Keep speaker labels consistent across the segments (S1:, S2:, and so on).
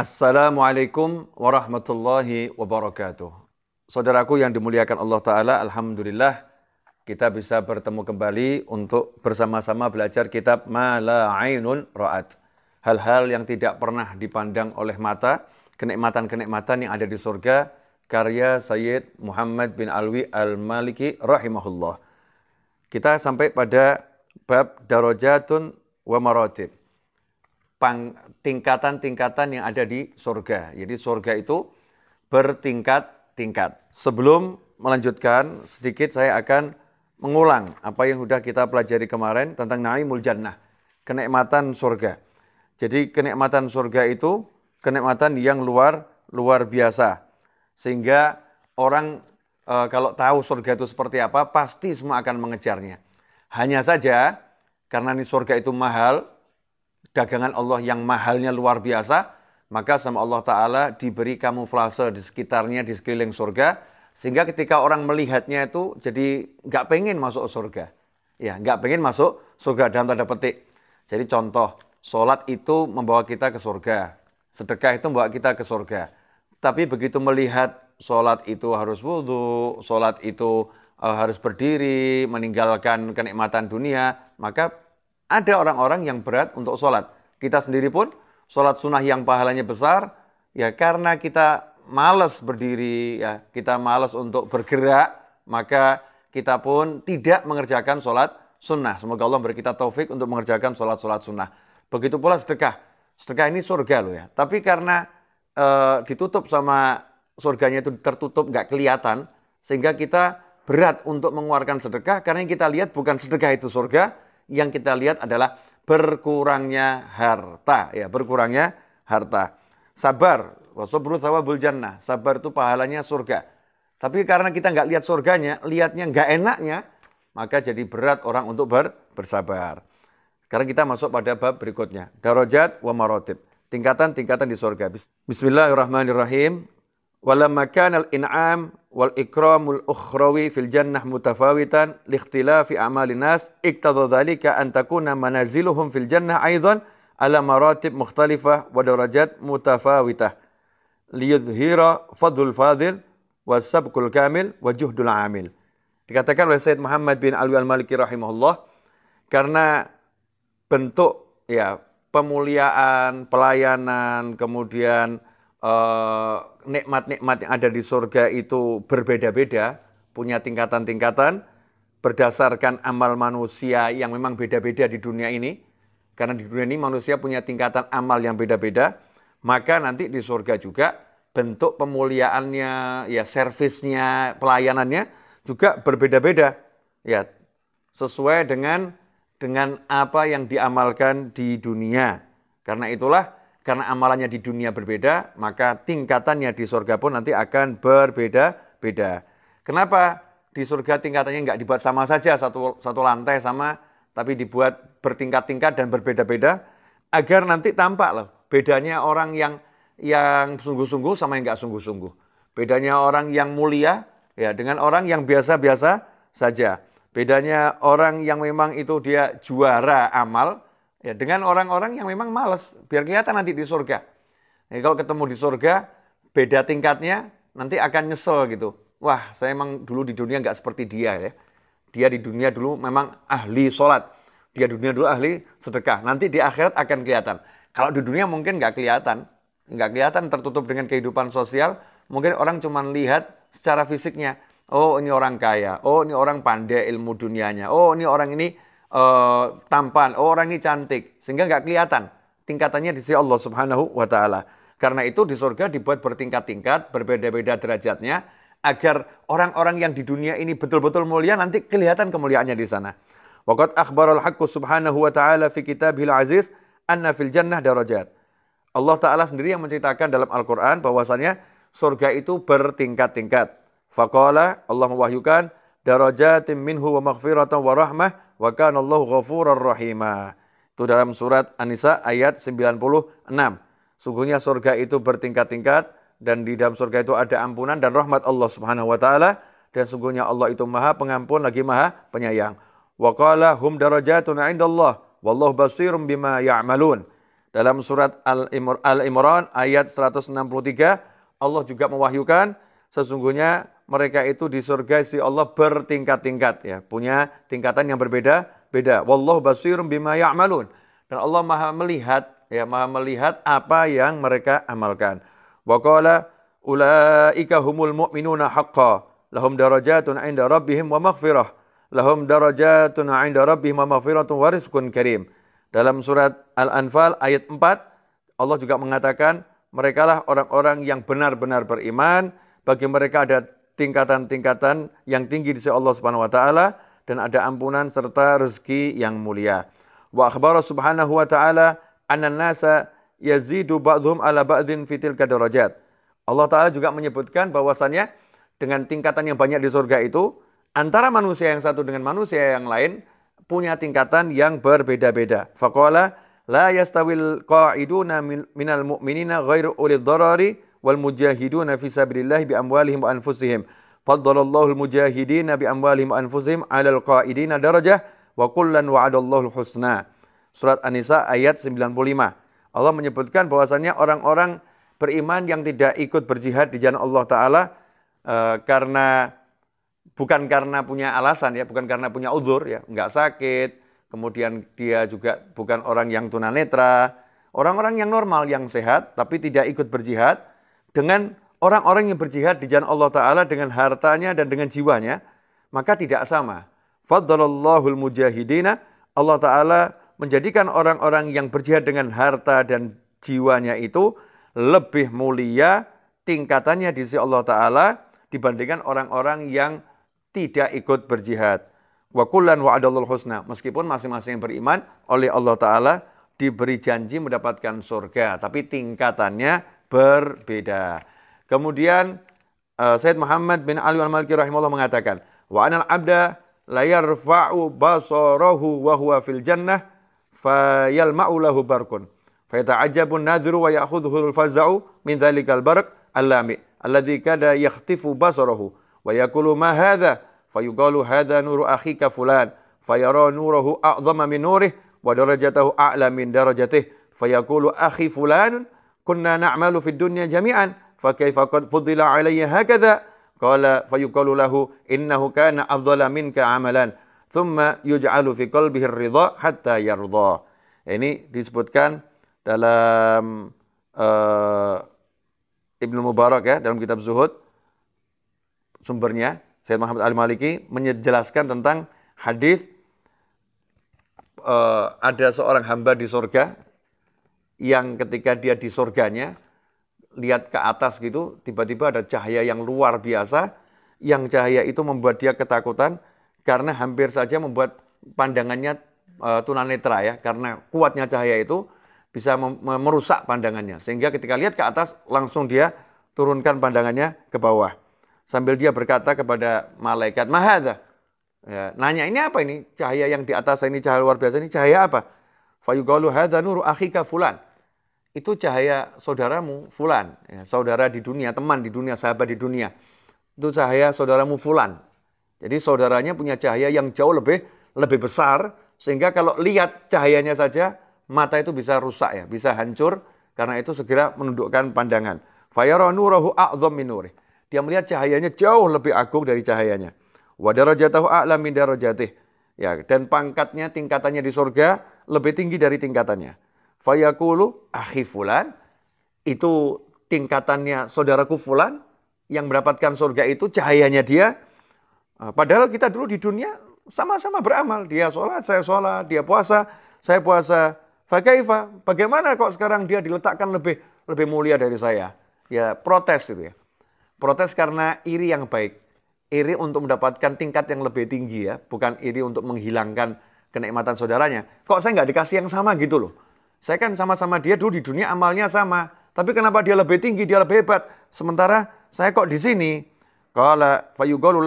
S1: Assalamualaikum warahmatullahi wabarakatuh. Saudaraku yang dimuliakan Allah Ta'ala, Alhamdulillah kita bisa bertemu kembali untuk bersama-sama belajar kitab Mala Nun Ra'at. Hal-hal yang tidak pernah dipandang oleh mata, kenikmatan-kenikmatan yang ada di surga, karya Sayyid Muhammad bin Alwi Al-Maliki rahimahullah. Kita sampai pada bab darajatun wa maratib tingkatan-tingkatan yang ada di surga. Jadi surga itu bertingkat-tingkat. Sebelum melanjutkan, sedikit saya akan mengulang apa yang sudah kita pelajari kemarin tentang naimul jannah, kenikmatan surga. Jadi kenikmatan surga itu kenikmatan yang luar luar biasa. Sehingga orang e, kalau tahu surga itu seperti apa, pasti semua akan mengejarnya. Hanya saja karena ini surga itu mahal, dagangan Allah yang mahalnya luar biasa, maka sama Allah Ta'ala diberi kamuflase di sekitarnya, di sekeliling surga, sehingga ketika orang melihatnya itu jadi nggak pengen masuk surga. Ya, nggak pengen masuk surga dalam tanda petik. Jadi contoh, sholat itu membawa kita ke surga. Sedekah itu membawa kita ke surga. Tapi begitu melihat sholat itu harus wudhu, sholat itu eh, harus berdiri, meninggalkan kenikmatan dunia, maka ada orang-orang yang berat untuk sholat. Kita sendiri pun sholat sunnah yang pahalanya besar, ya karena kita malas berdiri, ya kita malas untuk bergerak, maka kita pun tidak mengerjakan sholat sunnah. Semoga Allah beri kita taufik untuk mengerjakan sholat-sholat sunnah. Begitu pula sedekah. Sedekah ini surga loh ya. Tapi karena e, ditutup sama surganya itu tertutup, nggak kelihatan, sehingga kita berat untuk mengeluarkan sedekah karena yang kita lihat bukan sedekah itu surga, yang kita lihat adalah berkurangnya harta ya berkurangnya harta sabar wasobru thawabul jannah sabar itu pahalanya surga tapi karena kita nggak lihat surganya lihatnya nggak enaknya maka jadi berat orang untuk ber, bersabar karena kita masuk pada bab berikutnya darajat wa marotib tingkatan-tingkatan di surga Bismillahirrahmanirrahim walamma kana al-in'am wal ikramul ukhrawi fil jannah mutafawitan liikhtilafi a'malin nas iktadha dhalika an takuna manaziluhum fil jannah aidan ala maratib mukhtalifah wa darajat mutafawitah liyudhira fadlul fadil wasabqul kamil wa juhdul amil dikatakan oleh Said Muhammad bin Alwi Al-Maliki rahimahullah karena bentuk ya pemuliaan, pelayanan, kemudian Eh, nikmat-nikmat uh, yang ada di surga itu berbeda-beda, punya tingkatan-tingkatan berdasarkan amal manusia yang memang beda-beda di dunia ini. Karena di dunia ini manusia punya tingkatan amal yang beda-beda, maka nanti di surga juga bentuk pemuliaannya, ya servisnya, pelayanannya juga berbeda-beda. Ya, sesuai dengan dengan apa yang diamalkan di dunia. Karena itulah karena amalannya di dunia berbeda, maka tingkatannya di surga pun nanti akan berbeda-beda. Kenapa? Di surga tingkatannya nggak dibuat sama saja, satu, satu lantai sama, tapi dibuat bertingkat-tingkat dan berbeda-beda, agar nanti tampak loh, bedanya orang yang yang sungguh-sungguh sama yang nggak sungguh-sungguh. Bedanya orang yang mulia ya dengan orang yang biasa-biasa saja. Bedanya orang yang memang itu dia juara amal Ya, dengan orang-orang yang memang malas, biar kelihatan nanti di surga. Ya, kalau ketemu di surga, beda tingkatnya, nanti akan nyesel gitu. Wah, saya emang dulu di dunia nggak seperti dia ya. Dia di dunia dulu memang ahli sholat. Dia di dunia dulu ahli sedekah. Nanti di akhirat akan kelihatan. Kalau di dunia mungkin nggak kelihatan. Nggak kelihatan tertutup dengan kehidupan sosial. Mungkin orang cuma lihat secara fisiknya. Oh, ini orang kaya. Oh, ini orang pandai ilmu dunianya. Oh, ini orang ini uh, tampan, oh orang ini cantik, sehingga nggak kelihatan tingkatannya di sisi Allah Subhanahu wa taala. Karena itu di surga dibuat bertingkat-tingkat, berbeda-beda derajatnya agar orang-orang yang di dunia ini betul-betul mulia nanti kelihatan kemuliaannya di sana. Waqat akhbarul haqqu subhanahu wa ta'ala fi aziz anna fil jannah darajat. Allah Ta'ala sendiri yang menceritakan dalam Al-Quran bahwasanya surga itu bertingkat-tingkat. Faqala Allah mewahyukan darajatin minhu wa maghfiratan wa rahmah wa kana ghafurar rahimah. Itu dalam surat An-Nisa ayat 96. Sungguhnya surga itu bertingkat-tingkat dan di dalam surga itu ada ampunan dan rahmat Allah Subhanahu wa taala dan sungguhnya Allah itu Maha Pengampun lagi Maha Penyayang. Wa qala hum darajatun 'indallah wallahu basirum bima ya'malun. Dalam surat Al-Imran ayat 163 Allah juga mewahyukan sesungguhnya mereka itu di surga si Allah bertingkat-tingkat ya, punya tingkatan yang berbeda-beda. Wallahu basirum bima ya'malun. Dan Allah Maha melihat ya, Maha melihat apa yang mereka amalkan. Wa qala ulaika humul mu'minuna haqqan lahum darajatun 'inda rabbihim wa maghfirah. Lahum darajatun 'inda rabbihim wa maghfiratun wa rizqun karim. Dalam surat Al-Anfal ayat 4 Allah juga mengatakan merekalah orang-orang yang benar-benar beriman, bagi mereka ada tingkatan-tingkatan yang tinggi di sisi Allah Subhanahu wa taala dan ada ampunan serta rezeki yang mulia. Wa akhbara subhanahu wa taala anna nasa yazidu ba'dhum ala ba'dhin tilka darajat. Allah taala juga menyebutkan bahwasannya dengan tingkatan yang banyak di surga itu antara manusia yang satu dengan manusia yang lain punya tingkatan yang berbeda-beda. Faqala la yastawil qa'iduna minal mu'minina ghairu ulil darari wal mujahiduna fi sabilillah bi amwalihim wa anfusihim. Faddalallahu al mujahidina bi amwalihim wa anfusihim 'alal qa'idina darajah wa kullan wa'adallahu husna. Surat An-Nisa ayat 95. Allah menyebutkan bahwasanya orang-orang beriman yang tidak ikut berjihad di jalan Allah taala uh, karena bukan karena punya alasan ya, bukan karena punya uzur ya, nggak sakit, kemudian dia juga bukan orang yang tunanetra, orang-orang yang normal, yang sehat, tapi tidak ikut berjihad, dengan orang-orang yang berjihad di jalan Allah Ta'ala dengan hartanya dan dengan jiwanya, maka tidak sama. Fadlallahul mujahidina, Allah Ta'ala menjadikan orang-orang yang berjihad dengan harta dan jiwanya itu lebih mulia tingkatannya di sisi Allah Ta'ala dibandingkan orang-orang yang tidak ikut berjihad. Wa kullan wa'adallul husna. Meskipun masing-masing yang beriman oleh Allah Ta'ala diberi janji mendapatkan surga. Tapi tingkatannya berbeda. Kemudian uh, Said Muhammad bin Ali Al-Maliki rahimahullah mengatakan, "Wa anal abda layar fa'u basarahu wa huwa fil jannah fayalma'u lahu barkun." ajabun nadhiru wa yakhudhu al-faza'u min dhalikal barq allami alladhi kada yakhtifu basarahu wa yakulu ma hadha fayuqalu hadha nuru akhika fulan fayara nurahu a'zama min nurih wa darajatahu a'la min darajatih fayaqulu akhi fulanun kunna na'malu fid dunya jami'an fa kaifa qad fudila alayya hakadha qala yuqalu lahu innahu kana afdhala minka amalan thumma yuj'alu fi qalbihi ar-ridha hatta yarda ini disebutkan dalam uh, Ibnu Mubarak ya dalam kitab Zuhud sumbernya Sayyid Muhammad Al-Maliki menjelaskan tentang hadis uh, ada seorang hamba di surga yang ketika dia di surganya lihat ke atas gitu, tiba-tiba ada cahaya yang luar biasa yang cahaya itu membuat dia ketakutan karena hampir saja membuat pandangannya e, tunanetra ya karena kuatnya cahaya itu bisa merusak pandangannya sehingga ketika lihat ke atas langsung dia turunkan pandangannya ke bawah sambil dia berkata kepada malaikat mahadha ya, nanya ini apa ini cahaya yang di atas ini cahaya luar biasa ini cahaya apa fayugalu hadza nuru akhika fulan itu cahaya saudaramu fulan, ya, saudara di dunia, teman di dunia, sahabat di dunia. Itu cahaya saudaramu fulan. Jadi saudaranya punya cahaya yang jauh lebih lebih besar sehingga kalau lihat cahayanya saja mata itu bisa rusak ya, bisa hancur karena itu segera menundukkan pandangan. Fayara a'dham min nurih. Dia melihat cahayanya jauh lebih agung dari cahayanya. Wa darajatahu a'la min Ya, dan pangkatnya tingkatannya di surga lebih tinggi dari tingkatannya fayakulu akhi fulan. Itu tingkatannya saudaraku fulan. Yang mendapatkan surga itu cahayanya dia. Eh, padahal kita dulu di dunia sama-sama beramal. Dia sholat, saya sholat. Dia puasa, saya puasa. Fakaifa, bagaimana kok sekarang dia diletakkan lebih lebih mulia dari saya? Ya protes itu ya. Protes karena iri yang baik. Iri untuk mendapatkan tingkat yang lebih tinggi ya. Bukan iri untuk menghilangkan kenikmatan saudaranya. Kok saya nggak dikasih yang sama gitu loh. Saya kan sama-sama dia dulu di dunia amalnya sama. Tapi kenapa dia lebih tinggi, dia lebih hebat. Sementara saya kok di sini. Qala fayuqalu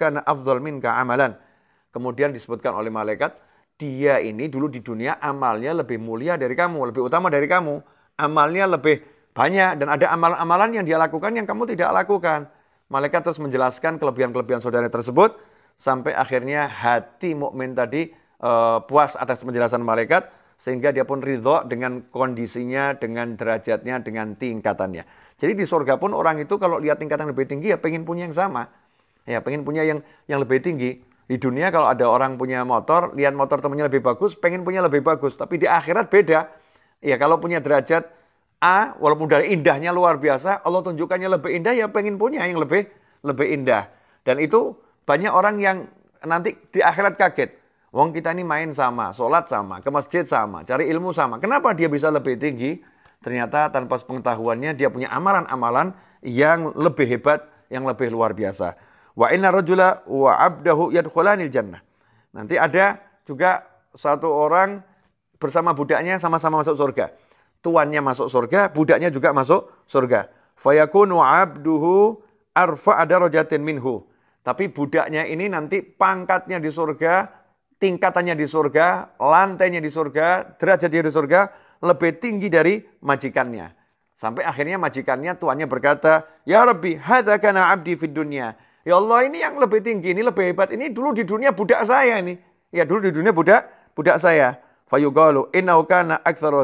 S1: kana amalan. Kemudian disebutkan oleh malaikat, dia ini dulu di dunia amalnya lebih mulia dari kamu, lebih utama dari kamu. Amalnya lebih banyak dan ada amal amalan yang dia lakukan yang kamu tidak lakukan. Malaikat terus menjelaskan kelebihan-kelebihan saudara tersebut sampai akhirnya hati mukmin tadi uh, puas atas penjelasan malaikat sehingga dia pun ridho dengan kondisinya, dengan derajatnya, dengan tingkatannya. Jadi di surga pun orang itu kalau lihat tingkatan lebih tinggi ya pengen punya yang sama. Ya pengen punya yang yang lebih tinggi. Di dunia kalau ada orang punya motor, lihat motor temannya lebih bagus, pengen punya lebih bagus. Tapi di akhirat beda. Ya kalau punya derajat A, walaupun dari indahnya luar biasa, Allah tunjukkannya lebih indah ya pengen punya yang lebih lebih indah. Dan itu banyak orang yang nanti di akhirat kaget. Wong kita ini main sama, sholat sama, ke masjid sama, cari ilmu sama. Kenapa dia bisa lebih tinggi? Ternyata tanpa pengetahuannya dia punya amalan-amalan yang lebih hebat, yang lebih luar biasa. Wa inna rajula wa abdahu yadkhulanil jannah. Nanti ada juga satu orang bersama budaknya sama-sama masuk surga. Tuannya masuk surga, budaknya juga masuk surga. wa abduhu arfa ada rojatin minhu. Tapi budaknya ini nanti pangkatnya di surga tingkatannya di surga, lantainya di surga, derajatnya di surga lebih tinggi dari majikannya. Sampai akhirnya majikannya tuannya berkata, "Ya Rabbi, hadza kana 'abdi fid dunya." Ya Allah, ini yang lebih tinggi, ini lebih hebat. Ini dulu di dunia budak saya ini. Ya dulu di dunia budak budak saya. Fayuqalu innahu kana aktsara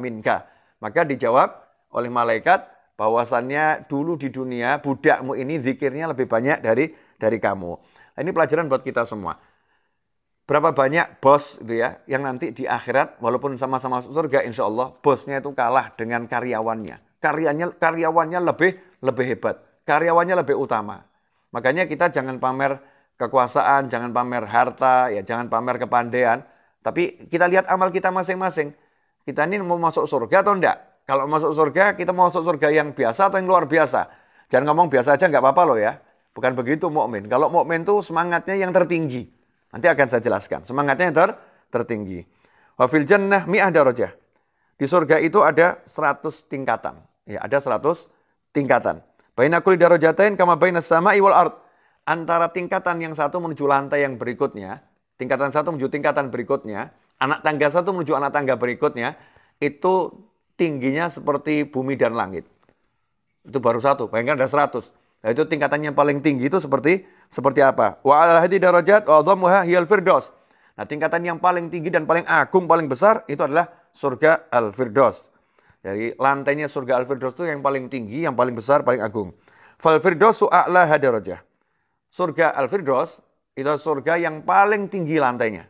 S1: minka. Maka dijawab oleh malaikat bahwasannya dulu di dunia budakmu ini zikirnya lebih banyak dari dari kamu. Nah, ini pelajaran buat kita semua berapa banyak bos gitu ya yang nanti di akhirat walaupun sama-sama surga insya Allah bosnya itu kalah dengan karyawannya karyanya karyawannya lebih lebih hebat karyawannya lebih utama makanya kita jangan pamer kekuasaan jangan pamer harta ya jangan pamer kepandaian tapi kita lihat amal kita masing-masing kita ini mau masuk surga atau enggak kalau masuk surga kita mau masuk surga yang biasa atau yang luar biasa jangan ngomong biasa aja nggak apa-apa loh ya bukan begitu mukmin kalau mukmin tuh semangatnya yang tertinggi Nanti akan saya jelaskan. Semangatnya ter tertinggi. fil jannah mi'ah darajah. Di surga itu ada 100 tingkatan. Ya, ada 100 tingkatan. Baina kulli darajatain kama baina sama'i wal ard. Antara tingkatan yang satu menuju lantai yang berikutnya, tingkatan satu menuju tingkatan berikutnya, anak tangga satu menuju anak tangga berikutnya, itu tingginya seperti bumi dan langit. Itu baru satu, bayangkan ada seratus. Nah, itu tingkatannya yang paling tinggi itu seperti seperti apa? Wa al hadi darajat wa dhammuha hiyal firdaus. Nah, tingkatan yang paling tinggi dan paling agung, paling besar itu adalah surga al-firdaus. Jadi lantainya surga al-firdaus itu yang paling tinggi, yang paling besar, paling agung. Fal firdausu a'la hadarajah. Surga al-firdaus itu surga yang paling tinggi lantainya.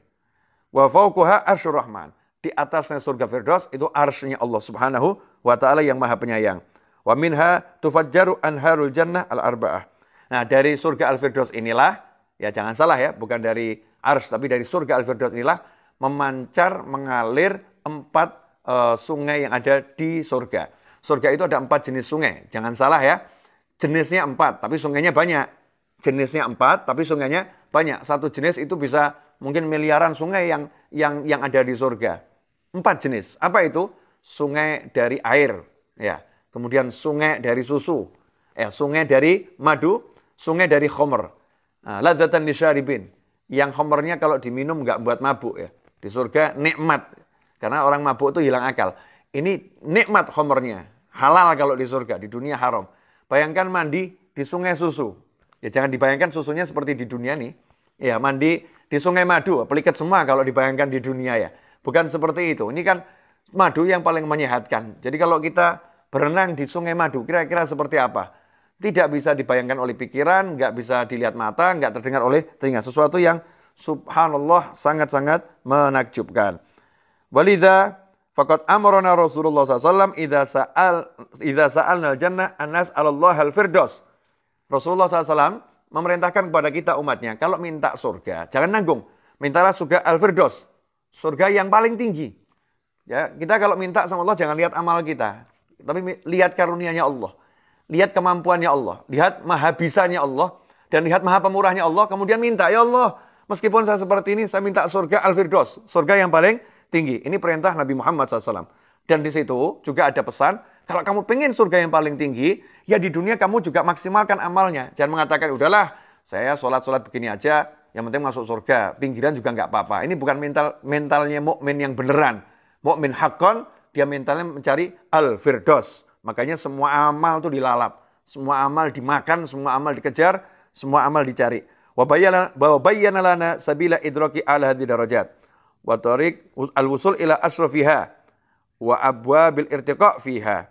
S1: Wa fawquha arsyur rahman. Di atasnya surga firdaus itu arsy Allah Subhanahu wa taala yang Maha Penyayang. Wa minha tufajjaru anharul jannah al-arba'ah. Nah, dari surga Al-Firdaus inilah, ya jangan salah ya, bukan dari Ars, tapi dari surga Al-Firdaus inilah memancar, mengalir empat e, sungai yang ada di surga. Surga itu ada empat jenis sungai, jangan salah ya. Jenisnya empat, tapi sungainya banyak. Jenisnya empat, tapi sungainya banyak. Satu jenis itu bisa mungkin miliaran sungai yang yang yang ada di surga. Empat jenis. Apa itu? Sungai dari air, ya kemudian sungai dari susu, eh, sungai dari madu, sungai dari khomer. Nah, ladzatan Yang khomernya kalau diminum nggak buat mabuk ya. Di surga nikmat. Karena orang mabuk itu hilang akal. Ini nikmat khomernya. Halal kalau di surga, di dunia haram. Bayangkan mandi di sungai susu. Ya jangan dibayangkan susunya seperti di dunia nih. Ya mandi di sungai madu, pelikat semua kalau dibayangkan di dunia ya. Bukan seperti itu. Ini kan madu yang paling menyehatkan. Jadi kalau kita berenang di Sungai Madu kira-kira seperti apa? Tidak bisa dibayangkan oleh pikiran, nggak bisa dilihat mata, nggak terdengar oleh telinga. Sesuatu yang subhanallah sangat-sangat menakjubkan. walida Fakat amrona Rasulullah SAW ida sa'al saal sa'alnal jannah anas Allah al firdos Rasulullah SAW memerintahkan kepada kita umatnya kalau minta surga jangan nanggung, mintalah surga al firdos surga yang paling tinggi. Ya, kita kalau minta sama Allah jangan lihat amal kita. Tapi lihat karunianya Allah. Lihat kemampuannya Allah. Lihat maha bisanya Allah. Dan lihat maha pemurahnya Allah. Kemudian minta, ya Allah, meskipun saya seperti ini, saya minta surga al firdos Surga yang paling tinggi. Ini perintah Nabi Muhammad SAW. Dan di situ juga ada pesan, kalau kamu pengen surga yang paling tinggi, ya di dunia kamu juga maksimalkan amalnya. Jangan mengatakan, udahlah, saya sholat-sholat begini aja, yang penting masuk surga. Pinggiran juga nggak apa-apa. Ini bukan mental mentalnya mukmin yang beneran. Mukmin hakon dia mentalnya mencari al-firdos. Makanya semua amal itu dilalap. Semua amal dimakan, semua amal dikejar, semua amal dicari. Wa bayyana lana sabila idraki ala hadhi darajat. Wa tariq al-wusul ila asrafiha. Wa abwabil irtiqa fiha.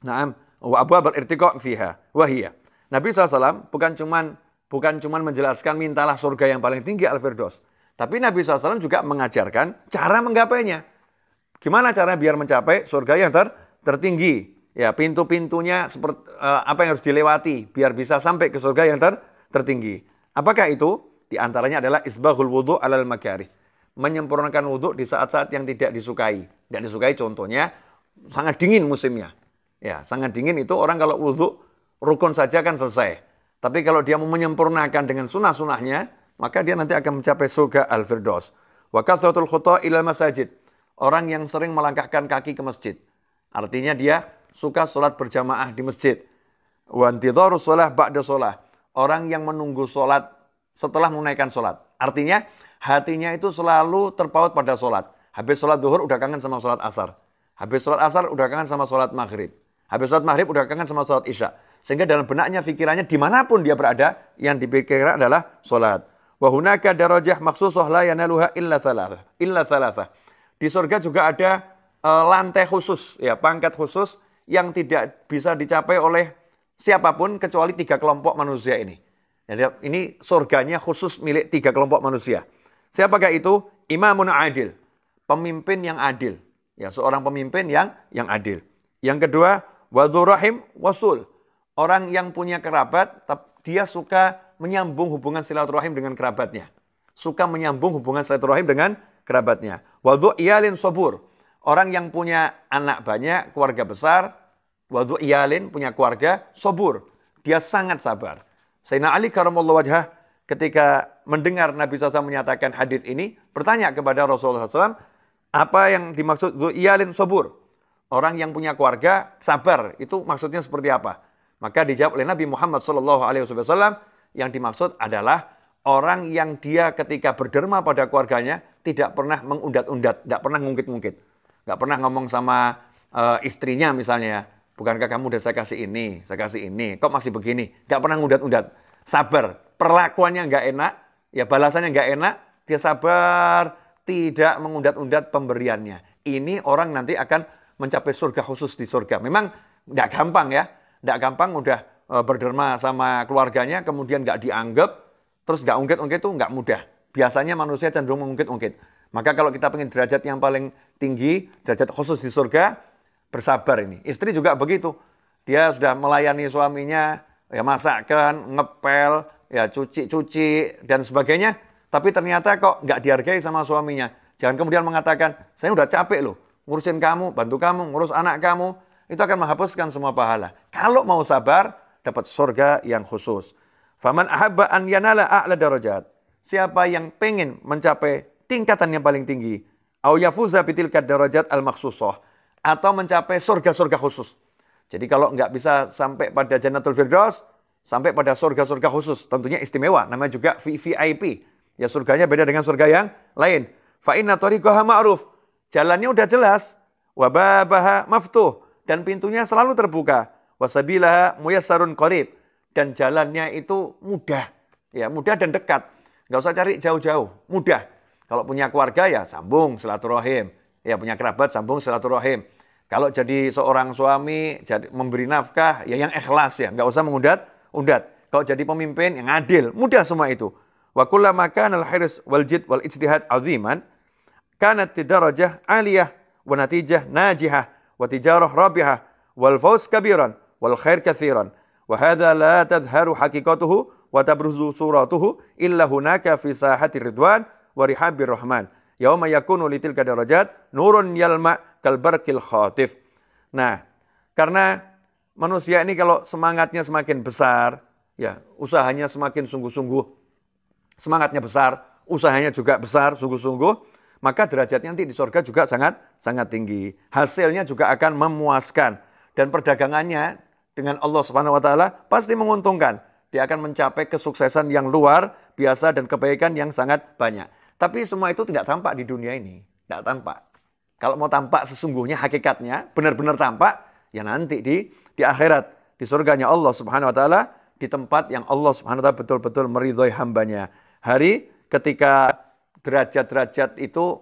S1: Naam. Wa abwabil irtiqa fiha. wahia Nabi SAW bukan cuman bukan cuman menjelaskan mintalah surga yang paling tinggi al-firdos. Tapi Nabi SAW juga mengajarkan cara menggapainya. Gimana cara biar mencapai surga yang ter tertinggi? Ya, pintu-pintunya seperti uh, apa yang harus dilewati biar bisa sampai ke surga yang ter tertinggi. Apakah itu? Di antaranya adalah isbahul wudhu alal makari. Menyempurnakan wudhu di saat-saat yang tidak disukai. Tidak disukai contohnya sangat dingin musimnya. Ya, sangat dingin itu orang kalau wudhu rukun saja kan selesai. Tapi kalau dia mau menyempurnakan dengan sunah sunahnya maka dia nanti akan mencapai surga al-firdaus. Wa kathratul khuta masajid orang yang sering melangkahkan kaki ke masjid. Artinya dia suka sholat berjamaah di masjid. Wantidharu sholah ba'da sholah. Orang yang menunggu sholat setelah menunaikan sholat. Artinya hatinya itu selalu terpaut pada sholat. Habis sholat duhur udah kangen sama sholat asar. Habis sholat asar udah kangen sama sholat maghrib. Habis sholat maghrib udah kangen sama sholat isya. Sehingga dalam benaknya, fikirannya, dimanapun dia berada, yang dipikirkan adalah sholat. Wahunaka darajah maksusoh la yanaluha illa thalatha. Illa thalatha. Di surga juga ada e, lantai khusus, ya pangkat khusus yang tidak bisa dicapai oleh siapapun kecuali tiga kelompok manusia ini. Jadi ini surganya khusus milik tiga kelompok manusia. Siapakah itu? Imamun adil, pemimpin yang adil. Ya, seorang pemimpin yang yang adil. Yang kedua, rahim wasul. Orang yang punya kerabat, dia suka menyambung hubungan silaturahim dengan kerabatnya. Suka menyambung hubungan silaturahim dengan kerabatnya. Wadhu iyalin sobur. Orang yang punya anak banyak, keluarga besar, wadhu iyalin punya keluarga, sobur. Dia sangat sabar. Sayyidina Ali karamallahu wajah ketika mendengar Nabi SAW menyatakan hadis ini, bertanya kepada Rasulullah SAW, apa yang dimaksud iyalin sobur? Orang yang punya keluarga sabar, itu maksudnya seperti apa? Maka dijawab oleh Nabi Muhammad SAW, yang dimaksud adalah orang yang dia ketika berderma pada keluarganya, tidak pernah mengundat-undat, tidak pernah ngungkit-ngungkit. Nggak pernah ngomong sama uh, istrinya misalnya, ya, bukankah kamu udah saya kasih ini, saya kasih ini, kok masih begini? Nggak pernah ngundat-undat. Sabar, perlakuannya nggak enak, ya balasannya nggak enak, dia sabar, tidak mengundat-undat pemberiannya. Ini orang nanti akan mencapai surga khusus di surga. Memang nggak gampang ya, nggak gampang udah eh, berderma sama keluarganya, kemudian nggak dianggap, terus nggak ungkit-ungkit itu nggak mudah biasanya manusia cenderung mengungkit-ungkit. Maka kalau kita pengen derajat yang paling tinggi, derajat khusus di surga, bersabar ini. Istri juga begitu. Dia sudah melayani suaminya, ya masakan, ngepel, ya cuci-cuci, dan sebagainya. Tapi ternyata kok nggak dihargai sama suaminya. Jangan kemudian mengatakan, saya udah capek loh, ngurusin kamu, bantu kamu, ngurus anak kamu. Itu akan menghapuskan semua pahala. Kalau mau sabar, dapat surga yang khusus. Faman ahabba an yanala a'la darajat siapa yang pengen mencapai tingkatan yang paling tinggi, au yafuza darajat al maksusoh atau mencapai surga-surga khusus. Jadi kalau nggak bisa sampai pada Jannatul Firdaus, sampai pada surga-surga khusus, tentunya istimewa, namanya juga vvip. Ya surganya beda dengan surga yang lain. Fa inna aruf, ma'ruf. Jalannya udah jelas. Wababaha maftuh dan pintunya selalu terbuka. Wasabilaha muyassarun korib dan jalannya itu mudah. Ya, mudah dan dekat. Nggak usah cari jauh-jauh, mudah. Kalau punya keluarga ya sambung silaturahim. Ya punya kerabat sambung silaturahim. Kalau jadi seorang suami, jadi memberi nafkah, ya yang ikhlas ya. Nggak usah mengundat, undat. Kalau jadi pemimpin, yang adil. Mudah semua itu. Wa kullama kana al-hirs wal jid wal ijtihad aziman, kanat tidarajah aliyah wa natijah najihah wa tijarah rabihah wal faus kabiran wal khair kathiran. Wa hadha la tadharu hakikatuhu wa tabruzu suratuhu illa hunaka fi sahati ridwan wa rihabir rahman yauma yakunu litilka darajat nurun yalma kalbarkil khatif nah karena manusia ini kalau semangatnya semakin besar ya usahanya semakin sungguh-sungguh semangatnya besar usahanya juga besar sungguh-sungguh maka derajatnya nanti di sorga juga sangat sangat tinggi hasilnya juga akan memuaskan dan perdagangannya dengan Allah Subhanahu wa taala pasti menguntungkan dia akan mencapai kesuksesan yang luar biasa dan kebaikan yang sangat banyak. Tapi semua itu tidak tampak di dunia ini, tidak tampak. Kalau mau tampak sesungguhnya hakikatnya, benar-benar tampak, ya nanti di di akhirat, di surganya Allah Subhanahu wa taala, di tempat yang Allah Subhanahu wa taala betul-betul meridhoi hambanya. Hari ketika derajat-derajat itu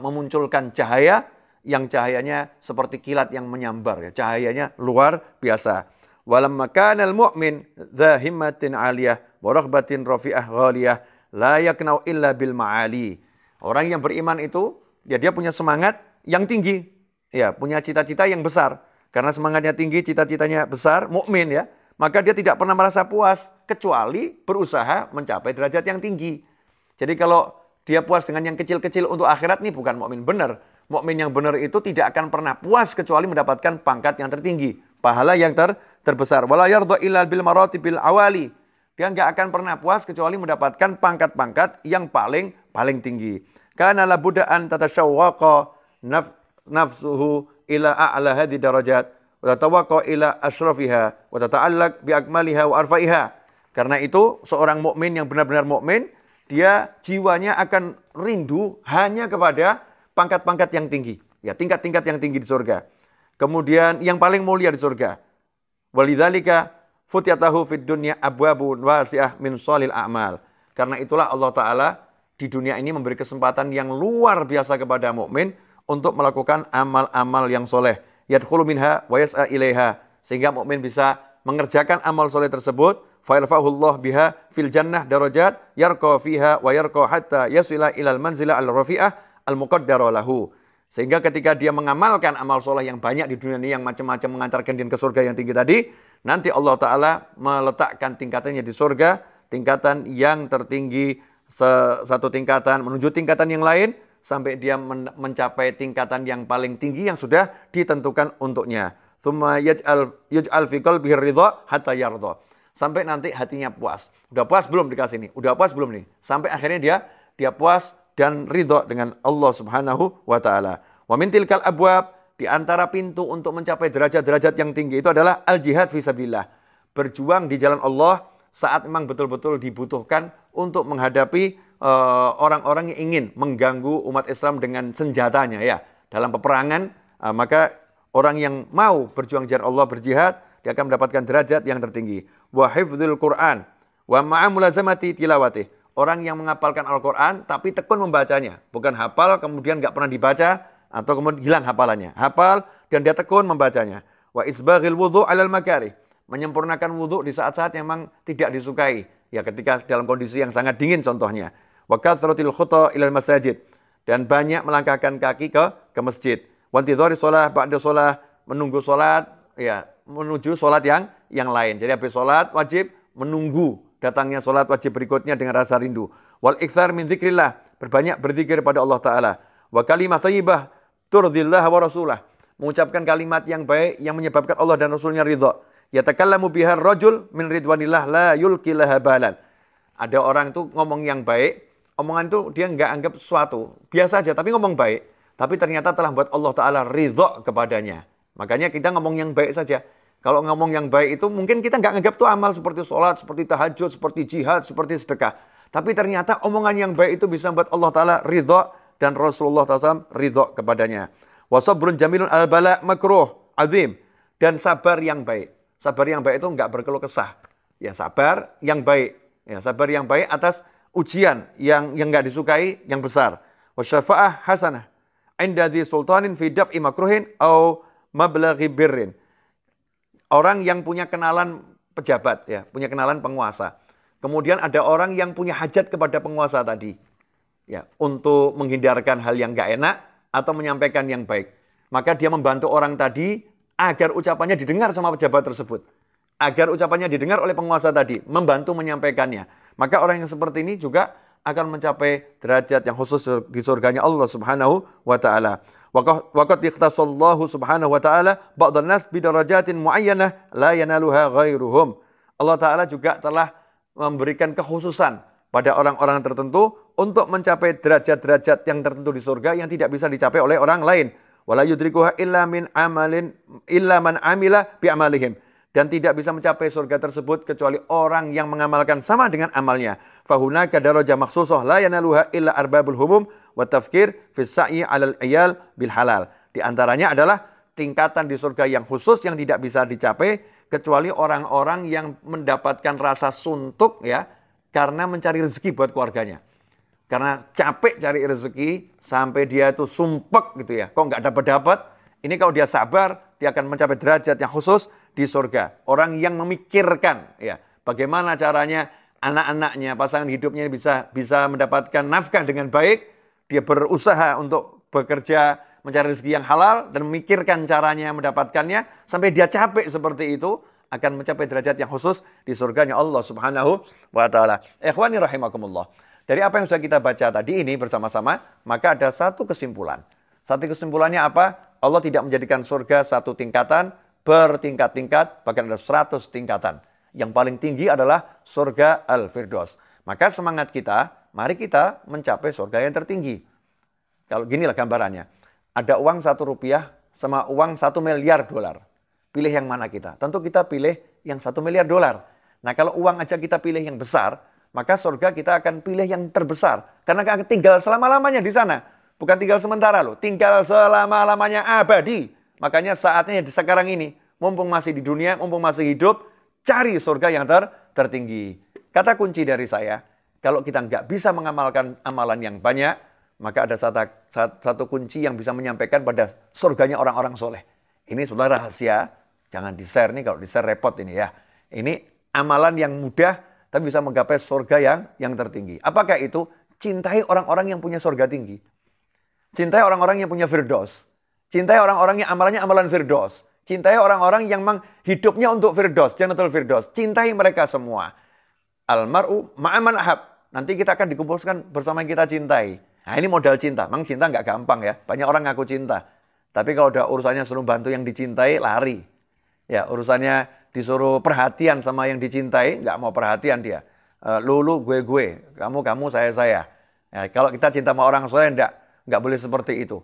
S1: memunculkan cahaya yang cahayanya seperti kilat yang menyambar ya, cahayanya luar biasa walamma kana al-mu'min dha himmatin 'aliyah wa raghbatin rafi'ah ghaliyah la yaknau illa bil ma'ali. Orang yang beriman itu ya dia punya semangat yang tinggi. Ya, punya cita-cita yang besar. Karena semangatnya tinggi, cita-citanya besar, mu'min ya. Maka dia tidak pernah merasa puas kecuali berusaha mencapai derajat yang tinggi. Jadi kalau dia puas dengan yang kecil-kecil untuk akhirat nih bukan mu'min benar. mu'min yang benar itu tidak akan pernah puas kecuali mendapatkan pangkat yang tertinggi, pahala yang ter terbesar. Wala yardha illa bil maratibil awali. Dia nggak akan pernah puas kecuali mendapatkan pangkat-pangkat yang paling paling tinggi. Karena la budaan tatashawwaqa naf, nafsuhu ila a'la hadhi darajat wa tatawaqqa ila asrafiha wa tata'allaq bi akmaliha wa arfa'iha. Karena itu seorang mukmin yang benar-benar mukmin dia jiwanya akan rindu hanya kepada pangkat-pangkat yang tinggi, ya tingkat-tingkat yang tinggi di surga. Kemudian yang paling mulia di surga, Walidhalika futiyatahu fid dunya abwabun wasi'ah min solil a'mal. Karena itulah Allah Ta'ala di dunia ini memberi kesempatan yang luar biasa kepada mukmin untuk melakukan amal-amal yang soleh. Yadkhulu minha wa yas'a ilaiha. Sehingga mukmin bisa mengerjakan amal soleh tersebut. Fa'ilfahullah biha fil jannah darajat yarqa fiha wa yarqa hatta yasila ilal manzila al-rafi'ah al-muqaddara lahu. Sehingga ketika dia mengamalkan amal soleh yang banyak di dunia ini, yang macam-macam mengantarkan dia ke surga yang tinggi tadi, nanti Allah Ta'ala meletakkan tingkatannya di surga, tingkatan yang tertinggi, satu tingkatan menuju tingkatan yang lain, sampai dia mencapai tingkatan yang paling tinggi yang sudah ditentukan untuknya. yaj'al hatta yardha. Sampai nanti hatinya puas. Udah puas belum dikasih ini? Udah puas belum nih? Sampai akhirnya dia dia puas dan ridho dengan Allah Subhanahu wa taala. Wa min tilkal abwab di antara pintu untuk mencapai derajat-derajat yang tinggi itu adalah al jihad fisabilillah. Berjuang di jalan Allah saat memang betul-betul dibutuhkan untuk menghadapi eh, orang-orang uh, yang ingin mengganggu umat Islam dengan senjatanya ya. Dalam peperangan uh, maka orang yang mau berjuang jalan Allah berjihad dia akan mendapatkan derajat yang tertinggi. Wa Quran wa ma'a mulazamati orang yang menghafalkan Al-Quran tapi tekun membacanya. Bukan hafal kemudian nggak pernah dibaca atau kemudian hilang hafalannya. Hafal dan dia tekun membacanya. Wa isbaghil wudhu alal makari. Menyempurnakan wudhu di saat-saat yang memang tidak disukai. Ya ketika dalam kondisi yang sangat dingin contohnya. Wa kathratil khuta ilal masajid. Dan banyak melangkahkan kaki ke ke masjid. Wantidhari sholah ba'da sholah. menunggu sholat, ya menuju sholat yang yang lain. Jadi habis sholat wajib menunggu datangnya sholat wajib berikutnya dengan rasa rindu. Wal ikhtar min zikrillah, berbanyak berzikir pada Allah Ta'ala. Wa kalimah tayyibah, turzillah wa rasulah. Mengucapkan kalimat yang baik yang menyebabkan Allah dan Rasulnya ridha. takallamu bihar rajul min ridwanillah la yulkilah balal. Ada orang itu ngomong yang baik, omongan itu dia nggak anggap sesuatu. Biasa aja, tapi ngomong baik. Tapi ternyata telah buat Allah Ta'ala ridho kepadanya. Makanya kita ngomong yang baik saja. Kalau ngomong yang baik itu mungkin kita nggak ngegap tuh amal seperti sholat, seperti tahajud, seperti jihad, seperti sedekah. Tapi ternyata omongan yang baik itu bisa membuat Allah Ta'ala ridho dan Rasulullah SAW ridho kepadanya. Wasabrun jamilun al bala makruh azim. Dan sabar yang baik. Sabar yang baik itu nggak berkeluh kesah. Ya sabar yang baik. Ya sabar yang baik atas ujian yang yang nggak disukai yang besar. Wasyafa'ah hasanah. Indadhi sultanin fidaf imakruhin au mablaghi birrin orang yang punya kenalan pejabat ya, punya kenalan penguasa. Kemudian ada orang yang punya hajat kepada penguasa tadi. Ya, untuk menghindarkan hal yang gak enak atau menyampaikan yang baik. Maka dia membantu orang tadi agar ucapannya didengar sama pejabat tersebut. Agar ucapannya didengar oleh penguasa tadi, membantu menyampaikannya. Maka orang yang seperti ini juga akan mencapai derajat yang khusus di surganya Allah Subhanahu wa taala. وقد اختص subhanahu wa ta'ala بعض الناس بدرجات معينة لا ينالها غيرهم Allah Ta'ala juga telah memberikan kekhususan pada orang-orang tertentu untuk mencapai derajat-derajat yang tertentu di surga yang tidak bisa dicapai oleh orang lain. Wala yudrikuha illa min amalin illa man amila bi amalihim dan tidak bisa mencapai surga tersebut kecuali orang yang mengamalkan sama dengan amalnya. Fahuna kadarojah maksusoh la yanaluha illa arbabul humum wa tafkir fis sa'i 'alal iyal bil halal. Di antaranya adalah tingkatan di surga yang khusus yang tidak bisa dicapai kecuali orang-orang yang mendapatkan rasa suntuk ya karena mencari rezeki buat keluarganya. Karena capek cari rezeki sampai dia itu sumpek gitu ya. Kok nggak dapat-dapat? Ini kalau dia sabar, dia akan mencapai derajat yang khusus di surga. Orang yang memikirkan ya, bagaimana caranya anak-anaknya, pasangan hidupnya bisa bisa mendapatkan nafkah dengan baik dia berusaha untuk bekerja mencari rezeki yang halal dan memikirkan caranya mendapatkannya sampai dia capek seperti itu akan mencapai derajat yang khusus di surganya Allah Subhanahu wa taala. Ikhwani rahimakumullah. Dari apa yang sudah kita baca tadi ini bersama-sama, maka ada satu kesimpulan. Satu kesimpulannya apa? Allah tidak menjadikan surga satu tingkatan, bertingkat-tingkat, bahkan ada 100 tingkatan. Yang paling tinggi adalah surga Al-Firdaus. Maka semangat kita mari kita mencapai surga yang tertinggi. Kalau gini lah gambarannya. Ada uang satu rupiah sama uang satu miliar dolar. Pilih yang mana kita? Tentu kita pilih yang satu miliar dolar. Nah kalau uang aja kita pilih yang besar, maka surga kita akan pilih yang terbesar. Karena akan tinggal selama-lamanya di sana. Bukan tinggal sementara loh, tinggal selama-lamanya abadi. Makanya saatnya di sekarang ini, mumpung masih di dunia, mumpung masih hidup, cari surga yang ter tertinggi. Kata kunci dari saya, kalau kita nggak bisa mengamalkan amalan yang banyak, maka ada satu, satu kunci yang bisa menyampaikan pada surganya orang-orang soleh. Ini sebenarnya rahasia, jangan di-share nih, kalau di-share repot ini ya. Ini amalan yang mudah, tapi bisa menggapai surga yang yang tertinggi. Apakah itu? Cintai orang-orang yang punya surga tinggi. Cintai orang-orang yang punya firdos. Cintai orang-orang yang amalannya amalan firdos. Cintai orang-orang yang memang hidupnya untuk firdos, Jannatul firdos. Cintai mereka semua. Almaru ma'aman ahab nanti kita akan dikumpulkan bersama yang kita cintai. Nah ini modal cinta. Memang cinta nggak gampang ya. Banyak orang ngaku cinta. Tapi kalau udah urusannya suruh bantu yang dicintai, lari. Ya urusannya disuruh perhatian sama yang dicintai, nggak mau perhatian dia. E, lulu gue gue, kamu kamu saya saya. Ya, kalau kita cinta sama orang soalnya enggak, enggak boleh seperti itu.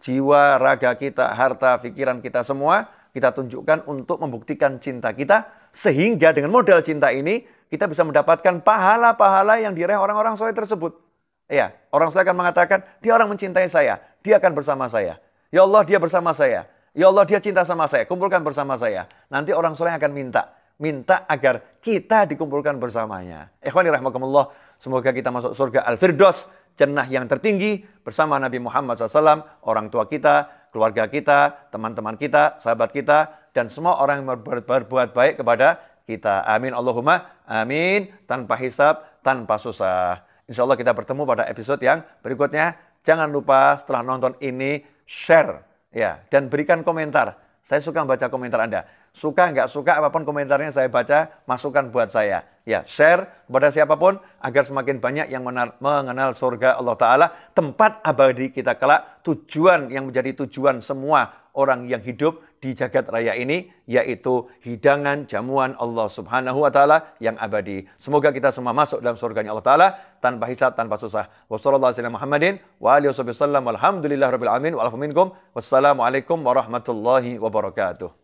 S1: Jiwa, raga kita, harta, pikiran kita semua kita tunjukkan untuk membuktikan cinta kita sehingga dengan modal cinta ini kita bisa mendapatkan pahala-pahala yang diraih orang-orang soleh tersebut. Ya, orang soleh akan mengatakan, dia orang mencintai saya, dia akan bersama saya. Ya Allah, dia bersama saya. Ya Allah, dia cinta sama saya, kumpulkan bersama saya. Nanti orang soleh akan minta, minta agar kita dikumpulkan bersamanya. Ikhwani rahmatullah, semoga kita masuk surga Al-Firdaus, jannah yang tertinggi bersama Nabi Muhammad SAW, orang tua kita, keluarga kita, teman-teman kita, sahabat kita, dan semua orang yang berbuat baik kepada kita. Amin Allahumma amin tanpa hisap tanpa susah. Insya Allah kita bertemu pada episode yang berikutnya. Jangan lupa setelah nonton ini share ya dan berikan komentar. Saya suka membaca komentar Anda. Suka nggak suka apapun komentarnya saya baca, masukan buat saya. Ya, share kepada siapapun agar semakin banyak yang mengenal surga Allah Ta'ala. Tempat abadi kita kelak, tujuan yang menjadi tujuan semua orang yang hidup di jagat raya ini, yaitu hidangan jamuan Allah Subhanahu Wa Ta'ala yang abadi. Semoga kita semua masuk dalam surganya Allah Ta'ala tanpa hisab, tanpa susah. Wassalamualaikum warahmatullahi wabarakatuh.